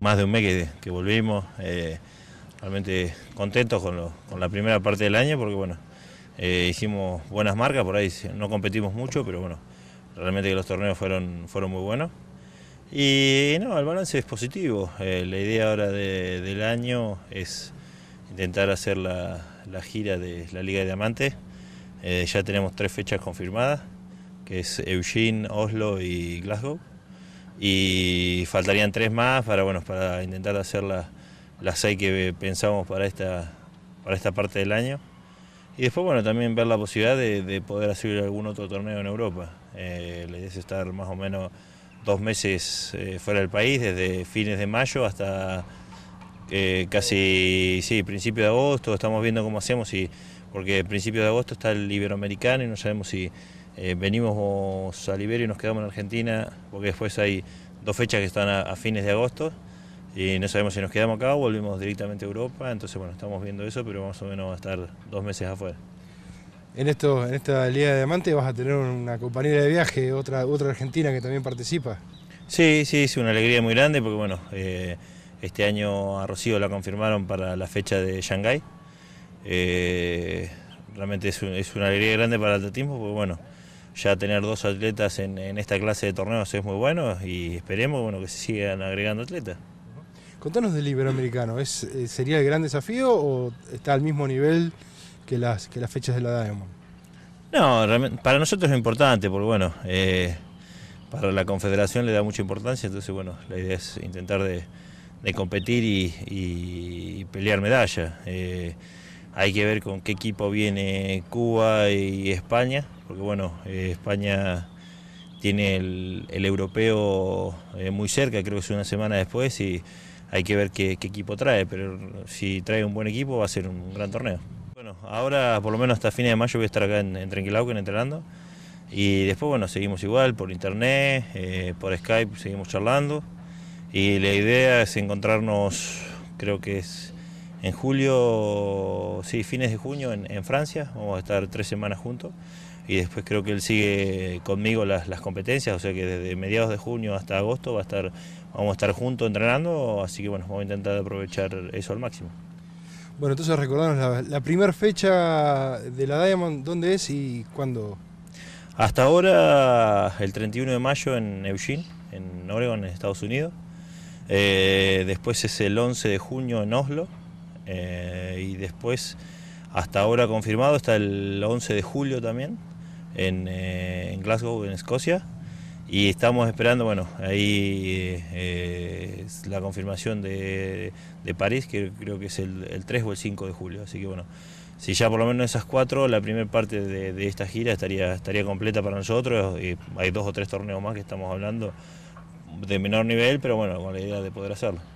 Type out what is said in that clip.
más de un mes que, volvimos, eh, realmente contentos con, la primera parte del año porque bueno, eh, hicimos buenas marcas, por ahí no competimos mucho, pero bueno, realmente los torneos fueron, fueron muy buenos. Y no, el balance es positivo, eh, la idea ahora del año es intentar hacer la, gira de la Liga de Diamantes, ya tenemos tres fechas confirmadas, que es Eugene, Oslo y Glasgow y faltarían tres más para, bueno, para intentar hacer las, las seis que pensamos para esta, para esta parte del año. Y después, bueno, también ver la posibilidad de, poder hacer algún otro torneo en Europa. Eh, la es estar más o menos dos meses eh, fuera del país, desde fines de mayo hasta eh, casi, sí, principio de agosto. Estamos viendo cómo hacemos, y, porque principio de agosto está el Iberoamericano y no sabemos si eh, venimos a Liberia y nos quedamos en Argentina porque después hay dos fechas que están a, fines de agosto y no sabemos si nos quedamos acá o volvimos directamente a Europa, entonces bueno, estamos viendo eso, pero más o menos va a estar dos meses afuera. En, esto, en esta Liga de Diamante vas a tener una compañera de viaje, otra, otra argentina que también participa. Sí, sí, es una alegría muy grande porque bueno, eh, este año a Rocío la confirmaron para la fecha de Shanghái. Eh, realmente es, una alegría grande para el tiempo porque bueno, ya tener dos atletas en, esta clase de torneos es muy bueno y esperemos bueno, que se sigan agregando atletas. Contanos del Iberoamericano, ¿es, eh, ¿sería el gran desafío o está al mismo nivel que las, que las fechas de la Diamond? No, para nosotros es importante, porque bueno, eh, para la Confederación le da mucha importancia, entonces bueno, la idea es intentar de, competir y, pelear medalla. Eh, hay que ver con qué equipo viene Cuba y España, porque bueno, eh, España tiene el, europeo eh, muy cerca, creo que es una semana después, y hay que ver qué, equipo trae, pero si trae un buen equipo va a ser un gran torneo. Bueno, ahora por lo menos hasta fines de mayo voy a estar acá en, en entrenando, y después bueno, seguimos igual por internet, eh, por Skype seguimos charlando, y la idea es encontrarnos, creo que es en julio, sí, fines de junio en, Francia, vamos a estar tres semanas juntos y después creo que él sigue conmigo las, competencias, o sea que desde mediados de junio hasta agosto va a estar, vamos a estar juntos entrenando, así que bueno, vamos a intentar aprovechar eso al máximo. Bueno, entonces recordarnos la, primera fecha de la Diamond, ¿dónde es y cuándo? Hasta ahora, el 31 de mayo en Eugene, en Oregon, en Estados Unidos. Eh, después es el 11 de junio en Oslo eh, y después, hasta ahora confirmado, está el 11 de julio también, eh, en, Glasgow, en Escocia. Y estamos esperando, bueno, ahí eh, la confirmación de, París, que creo que es el, 3 o el 5 de julio. Así que bueno, si ya por lo menos esas cuatro, la primera parte de, esta gira estaría, estaría completa para nosotros. hay dos o tres torneos más que estamos hablando de menor nivel, pero bueno, con la idea de poder hacerlo.